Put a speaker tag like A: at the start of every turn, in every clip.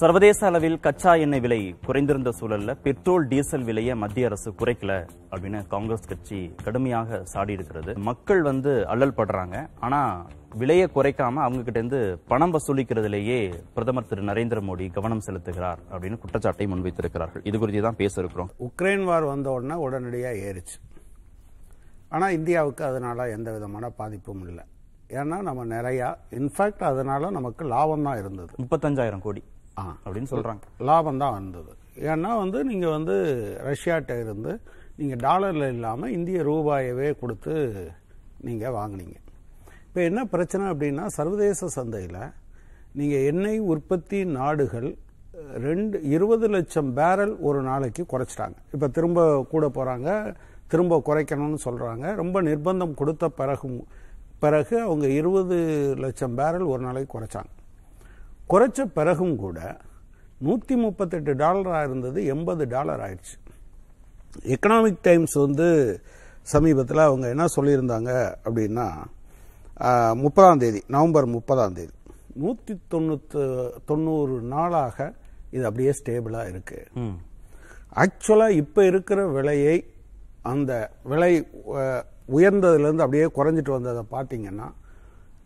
A: சர்வதேச அளவில் கச்சா எண்ணெய் விலை குறைந்திருந்த சூழலில் பெட்ரோல் டீசல் விலையை மத்திய அரசு குறைக்கல அப்படின்னு காங்கிரஸ் கட்சி கடுமையாக சாடி இருக்கிறது மக்கள் வந்து அல்லல் படுறாங்க ஆனா விலையை குறைக்காம அவங்க கிட்ட இருந்து பணம் வசூலிக்கிறதுலேயே பிரதமர் திரு நரேந்திர மோடி கவனம் செலுத்துகிறார் அப்படின்னு குற்றச்சாட்டை முன்வைத்திருக்கிறார்கள் இது குறித்து தான் பேச இருக்கிறோம்
B: உக்ரைன் வார் வந்த உடனே உடனடியாக ஏறிச்சு ஆனால் இந்தியாவுக்கு அதனால எந்த விதமான பாதிப்பும் இல்லை ஏன்னா நம்ம நிறையா இன்ஃபேக்ட் அதனால நமக்கு லாபம் தான் இருந்தது முப்பத்தஞ்சாயிரம் கோடி அப்படின்னு சொல்றாங்க லாபம் தான் வந்தது ஏன்னா வந்து நீங்க வந்து ரஷ்யாட்ட இருந்து நீங்க டாலர்ல இல்லாம இந்திய ரூபாயவே கொடுத்து நீங்க வாங்கினீங்க இப்போ என்ன பிரச்சனை அப்படின்னா சர்வதேச சந்தையில் நீங்கள் எண்ணெய் உற்பத்தி நாடுகள் ரெண்டு இருபது லட்சம் பேரல் ஒரு நாளைக்கு குறைச்சிட்டாங்க இப்போ திரும்ப கூட போகிறாங்க திரும்ப குறைக்கணும்னு சொல்கிறாங்க ரொம்ப நிர்பந்தம் கொடுத்த பிறகு பிறகு அவங்க இருபது லட்சம் பேரல் ஒரு நாளைக்கு குறைச்சாங்க குறைச்ச பிறகும் கூட நூற்றி முப்பத்தெட்டு டாலராக இருந்தது எண்பது டாலர் ஆயிடுச்சு எக்கனாமிக் டைம்ஸ் வந்து சமீபத்தில் அவங்க என்ன சொல்லியிருந்தாங்க அப்படின்னா முப்பதாம் தேதி நவம்பர் முப்பதாம் தேதி நூற்றி தொண்ணூற்று தொண்ணூறு நாளாக இது அப்படியே ஸ்டேபிளாக இருக்குது ஆக்சுவலாக இப்போ இருக்கிற விலையை அந்த விலை உயர்ந்ததுலேருந்து அப்படியே குறைஞ்சிட்டு வந்ததை பார்த்தீங்கன்னா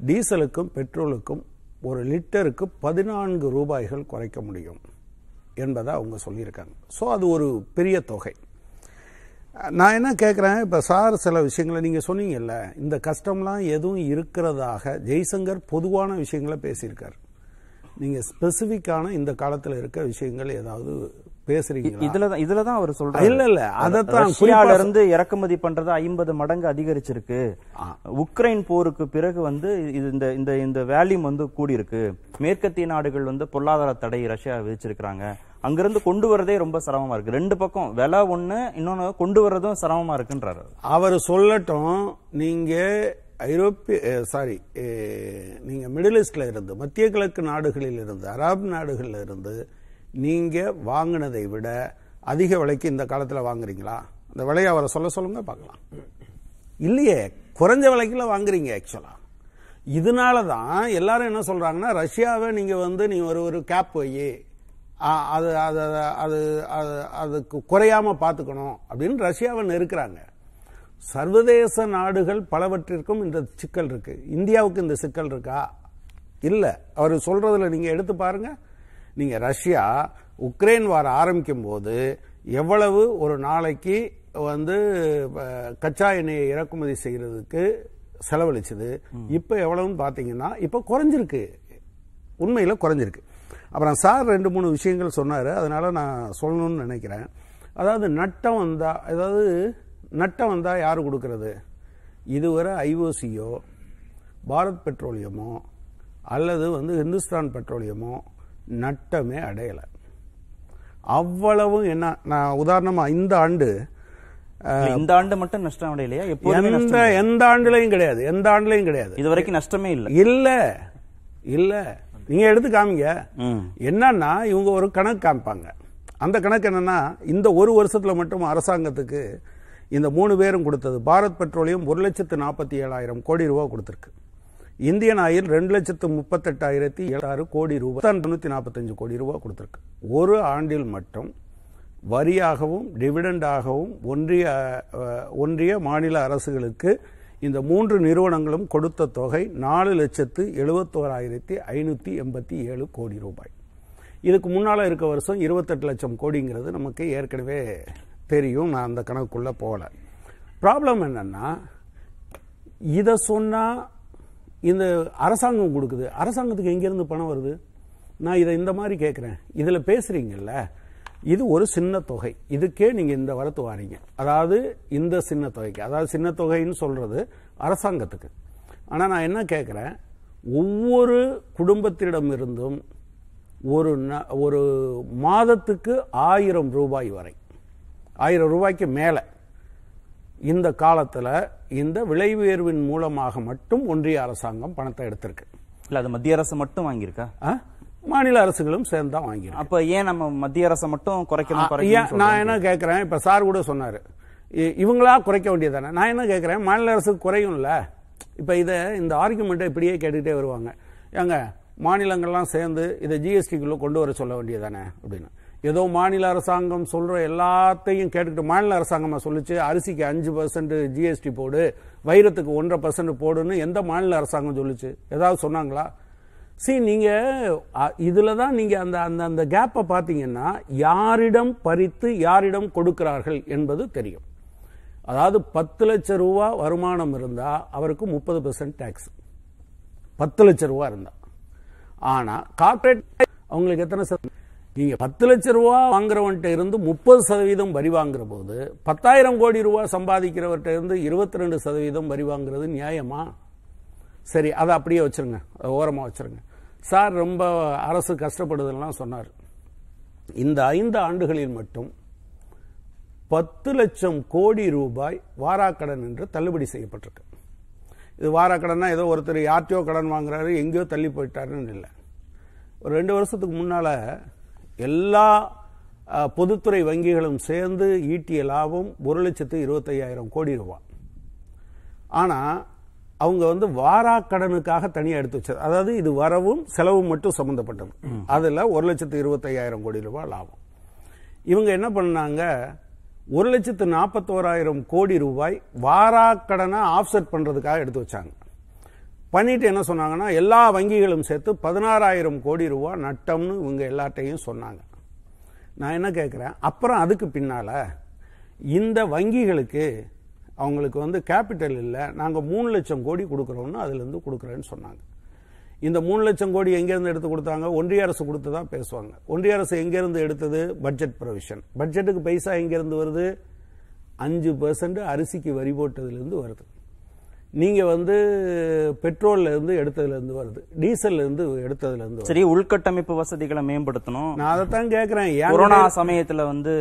B: டீசலுக்கும் பெட்ரோலுக்கும் ஒரு லிட்டருக்கு பதினான்கு ரூபாய்கள் குறைக்க முடியும் என்பதை அவங்க சொல்லியிருக்காங்க ஸோ அது ஒரு பெரிய தொகை நான் என்ன கேட்குறேன் இப்போ சார் சில விஷயங்களை நீங்கள் சொன்னீங்கல்ல இந்த கஷ்டம்லாம் எதுவும் இருக்கிறதாக ஜெய்சங்கர் பொதுவான விஷயங்களை பேசியிருக்கார் நீங்கள் ஸ்பெசிஃபிக்கான இந்த காலத்தில் இருக்க விஷயங்கள் ஏதாவது பேசுறீங்க இதுல தான் அவர் சொல்றாரு இல்ல இல்ல அதத்தான் ரஷ்யால இருந்து
A: இறக்குமதி பண்றது ஐம்பது மடங்கு அதிகரிச்சிருக்கு உக்ரைன் போருக்கு பிறகு வந்து இந்த இந்த இந்த வேல்யூம் வந்து கூடியிருக்கு மேற்கத்திய நாடுகள் வந்து பொருளாதார தடை ரஷ்யா விதிச்சிருக்காங்க அங்கிருந்து கொண்டு வரதே ரொம்ப சிரமமா இருக்கு ரெண்டு பக்கம் விலை ஒண்ணு இன்னொன்னு கொண்டு வர்றதும் சிரமமா இருக்குன்றாரு அவர் சொல்லட்டும் நீங்க ஐரோப்பிய
B: சாரி நீங்கள் மிடில் ஈஸ்ட்ல இருந்து மத்திய கிழக்கு நாடுகளில் இருந்து அராப் நாடுகளில் இருந்து நீங்கள் வாங்கினதை விட அதிக விலைக்கு இந்த காலத்தில் வாங்குறீங்களா அந்த விலையை அவரை சொல்ல சொல்லுங்க பார்க்கலாம் இல்லையே குறைஞ்ச விலைக்குள்ள வாங்குறீங்க ஆக்சுவலாக இதனால தான் எல்லாரும் என்ன சொல்கிறாங்கன்னா ரஷ்யாவை நீங்கள் வந்து நீ ஒரு ஒரு கேப் போய் அது அது அது அது அதுக்கு குறையாமல் பார்த்துக்கணும் அப்படின்னு ரஷ்யாவை நெருக்கிறாங்க சர்வதேச நாடுகள் பலவற்றிற்கும் இந்த சிக்கல் இருக்குது இந்தியாவுக்கு இந்த சிக்கல் இருக்கா இல்லை அவர் சொல்றதுல நீங்கள் எடுத்து பாருங்கள் நீங்கள் ரஷ்யா உக்ரைன் வார ஆரம்பிக்கும் போது எவ்வளவு ஒரு நாளைக்கு வந்து கச்சா எண்ணெயை இறக்குமதி செய்கிறதுக்கு செலவழிச்சது இப்போ எவ்வளவுன்னு பார்த்தீங்கன்னா இப்போ குறைஞ்சிருக்கு உண்மையில் குறைஞ்சிருக்கு அப்புறம் சார் ரெண்டு மூணு விஷயங்கள் சொன்னார் அதனால் நான் சொல்லணும்னு நினைக்கிறேன் அதாவது நட்டம் வந்தால் அதாவது நட்டம் வந்தால் யார் கொடுக்கறது இதுவரை ஐஓசியோ பாரத் பெட்ரோலியமோ அல்லது வந்து இந்துஸ்தான் பெட்ரோலியமோ நட்டமே அடையலை அவ்வளவும் என்ன நான் உதாரணமா இந்த ஆண்டு இந்த
A: ஆண்டு மட்டும் நஷ்டம் அடையலையா எந்த
B: எந்த ஆண்டுலையும் கிடையாது எந்த ஆண்டுலையும் கிடையாது இது வரைக்கும் நஷ்டமே இல்லை இல்ல இல்ல நீங்க எடுத்து காமிங்க என்னன்னா இவங்க ஒரு கணக்கு காமிப்பாங்க அந்த கணக்கு என்னன்னா இந்த ஒரு வருஷத்துல மட்டும் அரசாங்கத்துக்கு இந்த மூணு பேரும் கொடுத்தது பாரத் பெட்ரோலியம் ஒரு லட்சத்து நாற்பத்தி ஏழாயிரம் கோடி ரூபா கொடுத்துருக்கு இந்தியன் ஆயில் ரெண்டு லட்சத்து முப்பத்தெட்டாயிரத்தி ஏழாறு கோடி ரூபாய் தான் தொண்ணூற்றி நாற்பத்தஞ்சு கோடி ரூபாய் கொடுத்துருக்கு ஒரு ஆண்டில் மட்டும் வரியாகவும் டிவிடெண்டாகவும் ஒன்றிய ஒன்றிய மாநில அரசுகளுக்கு இந்த மூன்று நிறுவனங்களும் கொடுத்த தொகை நாலு லட்சத்து எழுபத்தோராயிரத்தி ஐநூற்றி எண்பத்தி ஏழு கோடி ரூபாய் இதுக்கு முன்னால் இருக்க வருஷம் இருபத்தெட்டு லட்சம் கோடிங்கிறது நமக்கு ஏற்கனவே தெரியும் நான் அந்த கணக்குள்ளே போல ப்ராப்ளம் என்னென்னா இதை சொன்னால் இந்த அரசாங்கம் கொடுக்குது அரசாங்கத்துக்கு எங்கேருந்து பணம் வருது நான் இதை இந்த மாதிரி கேட்குறேன் இதில் பேசுகிறீங்கல்ல இது ஒரு சின்ன தொகை இதுக்கே நீங்கள் இந்த வரத்து வாரீங்க அதாவது இந்த சின்ன தொகைக்கு அதாவது சின்ன தொகைன்னு சொல்கிறது அரசாங்கத்துக்கு ஆனால் நான் என்ன கேட்குறேன் ஒவ்வொரு குடும்பத்திடமிருந்தும் ஒரு ந ஒரு மாதத்துக்கு ஆயிரம் ரூபாய் வரை ஆயிரம் ரூபாய்க்கு மேலே இந்த காலத்தில் இந்த விலை உயர்வின் மூலமாக மட்டும் ஒன்றிய அரசாங்கம் பணத்தை எடுத்திருக்கு இல்லை அது மத்திய அரசு மட்டும் வாங்கியிருக்கா மாநில அரசுகளும் சேர்ந்து தான் வாங்கி அப்போ ஏன் நம்ம மத்திய அரசை மட்டும் குறைக்கணும் நான் என்ன கேட்கிறேன் இப்போ சார் கூட சொன்னாரு இவங்களா குறைக்க வேண்டியது நான் என்ன கேட்கிறேன் மாநில அரசுக்கு குறையும்ல இப்ப இதை இந்த ஆர்குமெண்ட்டை இப்படியே கேட்டுக்கிட்டே வருவாங்க ஏங்க மாநிலங்கள்லாம் சேர்ந்து இதை ஜிஎஸ்டிக்குள்ளே கொண்டு வர சொல்ல வேண்டியதானே அப்படின்னு ஏதோ மாநில அரசாங்கம் சொல்கிற எல்லாத்தையும் கேட்டுக்கிட்டு மாநில அரசாங்கமாக சொல்லிச்சு அரிசிக்கு அஞ்சு பர்சன்ட் ஜிஎஸ்டி போடு வைரத்துக்கு ஒன்றரை பர்சன்ட் போடுன்னு எந்த மாநில அரசாங்கம் சொல்லிச்சு ஏதாவது சொன்னாங்களா சி நீங்கள் இதில் தான் நீங்கள் அந்த அந்த அந்த கேப்பை பார்த்தீங்கன்னா யாரிடம் பறித்து யாரிடம் கொடுக்கிறார்கள் என்பது தெரியும் அதாவது பத்து லட்ச ரூபா வருமானம் இருந்தால் அவருக்கு முப்பது பர்சன்ட் டேக்ஸ் பத்து லட்ச ரூபா இருந்தால் ஆனால் கார்பரேட் அவங்களுக்கு எத்தனை நீங்கள் பத்து லட்ச ரூபா வாங்குறவன்கிட்ட இருந்து முப்பது சதவீதம் வரி வாங்குற போது பத்தாயிரம் கோடி ரூபா சம்பாதிக்கிறவர்கிட்ட இருந்து இருபத்தி ரெண்டு சதவீதம் வரி வாங்குறது நியாயமா சரி அதை அப்படியே வச்சுருங்க ஓரமாக வச்சுருங்க சார் ரொம்ப அரசு கஷ்டப்படுதுலாம் சொன்னார் இந்த ஐந்து ஆண்டுகளில் மட்டும் பத்து லட்சம் கோடி ரூபாய் வாராக்கடன் என்று தள்ளுபடி செய்யப்பட்டிருக்கு இது வாராக்கடன்னா ஏதோ ஒருத்தர் யார்ட்டையோ கடன் வாங்குறாரு எங்கேயோ தள்ளி போயிட்டாருன்னு இல்லை ஒரு ரெண்டு வருஷத்துக்கு முன்னால் எல்லா பொதுத்துறை வங்கிகளும் சேர்ந்து ஈட்டிய லாபம் ஒரு லட்சத்து இருபத்தையாயிரம் கோடி ரூபாய் ஆனால் அவங்க வந்து வாரா கடனுக்காக தனியாக எடுத்து வச்சது அதாவது இது வரவும் செலவும் மட்டும் சம்மந்தப்பட்டது அதில் ஒரு லட்சத்து இருபத்தையாயிரம் கோடி ரூபாய் லாபம் இவங்க என்ன பண்ணாங்க ஒரு லட்சத்து நாற்பத்தோராயிரம் கோடி ரூபாய் வாரா கடனை ஆஃப்செட் பண்ணுறதுக்காக எடுத்து வச்சாங்க பண்ணிட்டு என்ன சொன்னாங்கன்னா எல்லா வங்கிகளும் சேர்த்து பதினாறாயிரம் கோடி ரூபா நட்டம்னு இவங்க எல்லாட்டையும் சொன்னாங்க நான் என்ன கேட்குறேன் அப்புறம் அதுக்கு பின்னால் இந்த வங்கிகளுக்கு அவங்களுக்கு வந்து கேபிட்டல் இல்லை நாங்கள் மூணு லட்சம் கோடி கொடுக்குறோம்னு அதுலேருந்து கொடுக்குறேன்னு சொன்னாங்க இந்த மூணு லட்சம் கோடி எங்கேருந்து எடுத்து கொடுத்தாங்க ஒன்றிய அரசு கொடுத்து தான் பேசுவாங்க ஒன்றிய அரசு எங்கேருந்து எடுத்தது பட்ஜெட் ப்ரொவிஷன் பட்ஜெட்டுக்கு பைசா எங்கேருந்து வருது அஞ்சு பர்சன்ட் அரிசிக்கு வரி போட்டதுலேருந்து வருது நீங்கள் வந்து பெட்ரோல்லேருந்து எடுத்ததுலேருந்து வருது டீசல்லேருந்து எடுத்ததுலேருந்து சரி
A: உள்கட்டமைப்பு வசதிகளை மேம்படுத்தணும் நான் அதை தான் கேட்குறேன் கொரோனா சமயத்தில் வந்து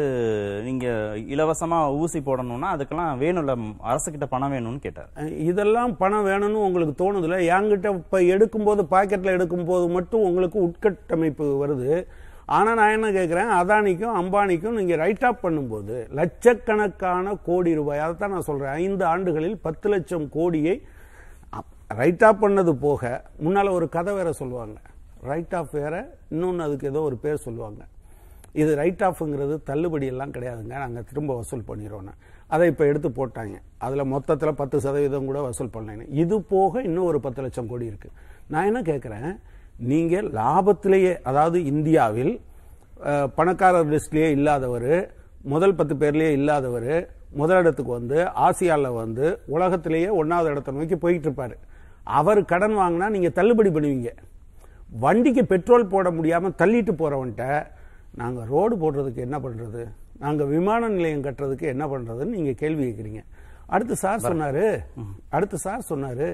A: நீங்கள் இலவசமாக ஊசி போடணும்னா அதுக்கெல்லாம் வேணும்ல அரசுக்கிட்ட பணம் வேணும்னு கேட்டார் இதெல்லாம் பணம் வேணும்னு உங்களுக்கு தோணுதில்ல
B: என்கிட்ட இப்போ எடுக்கும்போது பாக்கெட்டில் எடுக்கும்போது மட்டும் உங்களுக்கு உட்கட்டமைப்பு வருது ஆனால் நான் என்ன கேட்குறேன் அதானிக்கும் அம்பானிக்கும் நீங்கள் ரைட் ஆஃப் பண்ணும்போது லட்சக்கணக்கான கோடி ரூபாய் அதை தான் நான் சொல்கிறேன் ஐந்து ஆண்டுகளில் பத்து லட்சம் கோடியை ரைட் ஆஃப் பண்ணது போக முன்னால் ஒரு கதை வேற சொல்லுவாங்க ரைட் ஆஃப் வேற இன்னொன்று அதுக்கு ஏதோ ஒரு பேர் சொல்லுவாங்க இது ரைட் ஆஃப்ங்கிறது தள்ளுபடியெல்லாம் கிடையாதுங்க நாங்கள் திரும்ப வசூல் பண்ணிடுறோன்னு அதை இப்போ எடுத்து போட்டாங்க அதில் மொத்தத்தில் பத்து சதவீதம் கூட வசூல் பண்ணலைன்னு இது போக இன்னும் ஒரு பத்து லட்சம் கோடி இருக்குது நான் என்ன கேட்குறேன் நீங்கள் லாபத்திலேயே அதாவது இந்தியாவில் பணக்காரர் லிஸ்ட்லேயே இல்லாதவர் முதல் பத்து பேர்லேயே இல்லாதவர் முதலிடத்துக்கு வந்து ஆசியாவில் வந்து உலகத்திலேயே ஒன்றாவது இடத்த நோக்கி போயிட்டு இருப்பார் அவர் கடன் வாங்கினா நீங்கள் தள்ளுபடி பண்ணுவீங்க வண்டிக்கு பெட்ரோல் போட முடியாமல் தள்ளிட்டு போகிறவன்ட்ட நாங்கள் ரோடு போடுறதுக்கு என்ன பண்ணுறது நாங்கள் விமான நிலையம் கட்டுறதுக்கு என்ன பண்ணுறதுன்னு நீங்கள் கேள்வி கேட்குறீங்க அடுத்து சார் சொன்னார் அடுத்து சார் சொன்னார்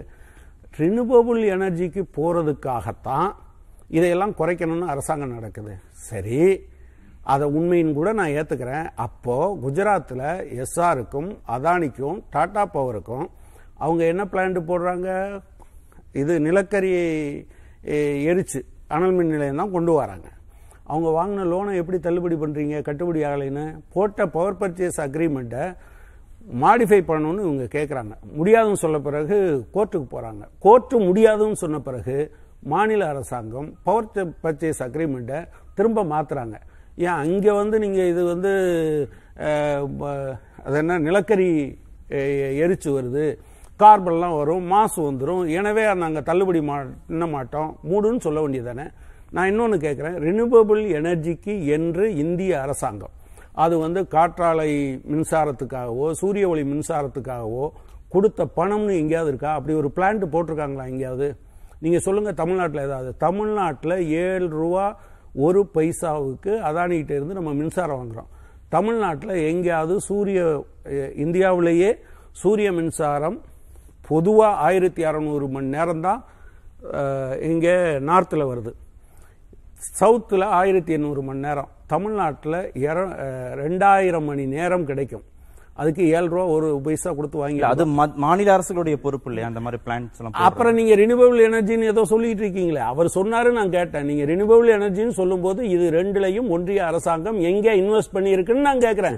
B: ரினுவபிள் எனர்ஜிக்கு போகிறதுக்காகத்தான் இதையெல்லாம் குறைக்கணும்னு அரசாங்கம் நடக்குது சரி அதை உண்மையின் கூட நான் ஏற்றுக்கிறேன் அப்போது குஜராத்தில் எஸ்ஆருக்கும் அதானிக்கும் டாடா பவருக்கும் அவங்க என்ன பிளான் போடுறாங்க இது நிலக்கரி எரிச்சு அனல் மின் நிலையம் தான் கொண்டு வராங்க அவங்க வாங்கின லோனை எப்படி தள்ளுபடி பண்ணுறீங்க கட்டுப்படி ஆகலைன்னு போட்ட பவர் பர்ச்சேஸ் அக்ரிமெண்ட்டை மாடிஃபை பண்ணணும்னு இவங்க கேட்குறாங்க முடியாதுன்னு சொன்ன பிறகு கோர்ட்டுக்கு போகிறாங்க கோர்ட்டு முடியாதுன்னு சொன்ன பிறகு மாநில அரசாங்கம் பவர் பர்ச்சேஸ் அக்ரிமெண்ட்டை திரும்ப மாற்றுறாங்க ஏன் அங்கே வந்து நீங்கள் இது வந்து அது என்ன நிலக்கரி எரிச்சு வருது கார்பன்லாம் வரும் மாசு வந்துடும் எனவே நாங்கள் தள்ளுபடி மா பண்ண மாட்டோம் மூடுன்னு சொல்ல வேண்டியதானே நான் இன்னொன்று கேட்குறேன் ரினியூவபிள் எனர்ஜிக்கு என்று இந்திய அரசாங்கம் அது வந்து காற்றாலை மின்சாரத்துக்காகவோ சூரிய ஒளி மின்சாரத்துக்காகவோ கொடுத்த பணம்னு எங்கேயாவது இருக்கா அப்படி ஒரு பிளான்ட் போட்டிருக்காங்களா எங்கேயாவது நீங்கள் சொல்லுங்கள் தமிழ்நாட்டில் ஏதாவது தமிழ்நாட்டில் ஏழு ரூபா ஒரு பைசாவுக்கு அதானிகிட்ட இருந்து நம்ம மின்சாரம் வாங்குகிறோம் தமிழ்நாட்டில் எங்கேயாவது சூரிய இந்தியாவிலேயே சூரிய மின்சாரம் பொதுவாக ஆயிரத்தி அறநூறு மணி நேரம் தான் இங்கே நார்த்தில் வருது சவுத்தில் ஆயிரத்தி எண்ணூறு மணி நேரம் தமிழ்நாட்டில் இர ரெண்டாயிரம் மணி நேரம் கிடைக்கும் அதுக்கு ஏழு ரூபா ஒரு பைசா
A: கொடுத்து வாங்கி அது மாநில அரசுகளுடைய பொறுப்பு இல்லையா அந்த மாதிரி பிளான்ஸ்
B: அப்புறம் நீங்க ரினியூவபிள் எனர்ஜின்னு ஏதோ சொல்லிட்டு இருக்கீங்களே அவர் சொன்னாரு நான் கேட்டேன் நீங்க ரினியூவபிள் எனர்ஜின்னு சொல்லும் போது இது ரெண்டுலையும் ஒன்றிய அரசாங்கம் எங்க இன்வெஸ்ட் பண்ணி இருக்குன்னு நான் கேட்கறேன்